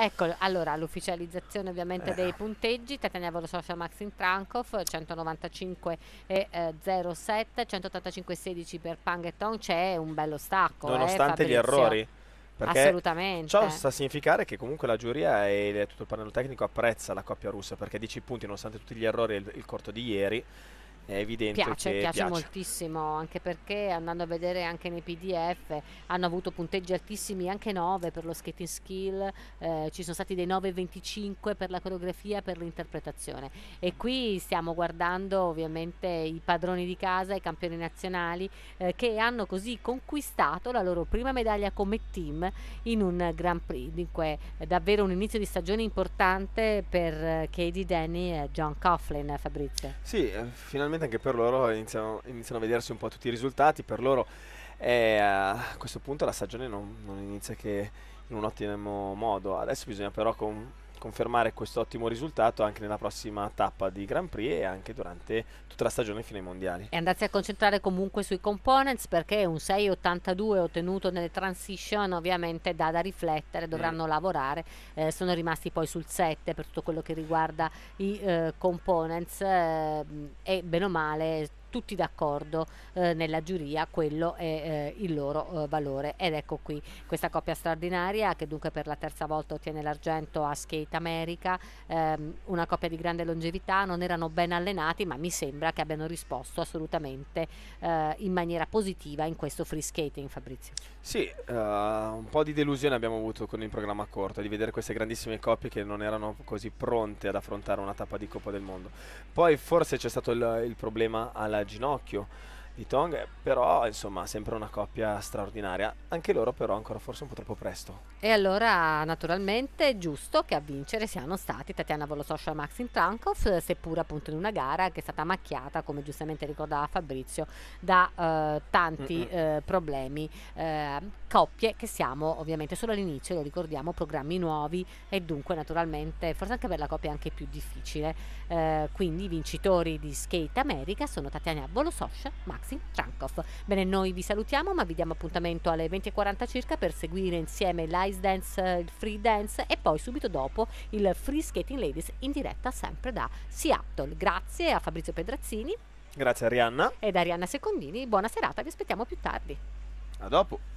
Ecco, allora l'ufficializzazione ovviamente eh. dei punteggi, Tatiana Volo Social in Trankov 195,07, eh, 185,16 per Pang e Tong, c'è un bello stacco. Eh, nonostante eh, gli errori. Perché Assolutamente. Ciò sta a significare che comunque la giuria e tutto il pannello tecnico apprezza la coppia russa perché 10 punti, nonostante tutti gli errori e il, il corto di ieri, è evidente piace, che piace, piace moltissimo, anche perché andando a vedere anche nei PDF hanno avuto punteggi altissimi, anche 9 per lo skating skill, eh, ci sono stati dei 9,25 per la coreografia, per l'interpretazione. E qui stiamo guardando ovviamente i padroni di casa, i campioni nazionali eh, che hanno così conquistato la loro prima medaglia come team in un Grand Prix. Dunque davvero un inizio di stagione importante per eh, Katie Denny e John Coughlin, Fabrizio. Sì, eh, finalmente probabilmente anche per loro iniziano, iniziano a vedersi un po' tutti i risultati, per loro è, eh, a questo punto la stagione non, non inizia che in un ottimo modo, adesso bisogna però con, confermare questo ottimo risultato anche nella prossima tappa di Grand Prix e anche durante tutta la stagione fino ai mondiali. E andarsi a concentrare comunque sui components perché un 6,82 ottenuto nelle transition ovviamente dà da riflettere, mm. dovranno mm. lavorare, eh, sono rimasti poi sul 7 per tutto quello che riguarda i eh, components eh, e bene o male tutti d'accordo eh, nella giuria, quello è eh, il loro eh, valore. Ed ecco qui questa coppia straordinaria che dunque per la terza volta ottiene l'argento a Skate America, ehm, una coppia di grande longevità, non erano ben allenati ma mi sembra che abbiano risposto assolutamente eh, in maniera positiva in questo free skating Fabrizio. Sì, uh, un po' di delusione abbiamo avuto con il programma corto, di vedere queste grandissime coppie che non erano così pronte ad affrontare una tappa di Coppa del Mondo. Poi forse c'è stato il, il problema alla ginocchio di Tong, eh, però insomma sempre una coppia straordinaria, anche loro però ancora forse un po' troppo presto. E allora naturalmente è giusto che a vincere siano stati Tatiana Volososcia e Maxim Trankov, seppur appunto in una gara che è stata macchiata, come giustamente ricordava Fabrizio, da eh, tanti eh, problemi, eh, coppie che siamo ovviamente solo all'inizio, lo ricordiamo, programmi nuovi e dunque naturalmente forse anche per la coppia è anche più difficile. Eh, quindi i vincitori di Skate America sono Tatiana Volososcia, Max Maxim Trankov. Bene, noi vi salutiamo, ma vi diamo appuntamento alle 20.40 circa per seguire insieme l'ice dance, il free dance e poi subito dopo il free skating ladies in diretta sempre da Seattle. Grazie a Fabrizio Pedrazzini. Grazie Arianna. Ed Arianna Secondini. Buona serata, vi aspettiamo più tardi. A dopo.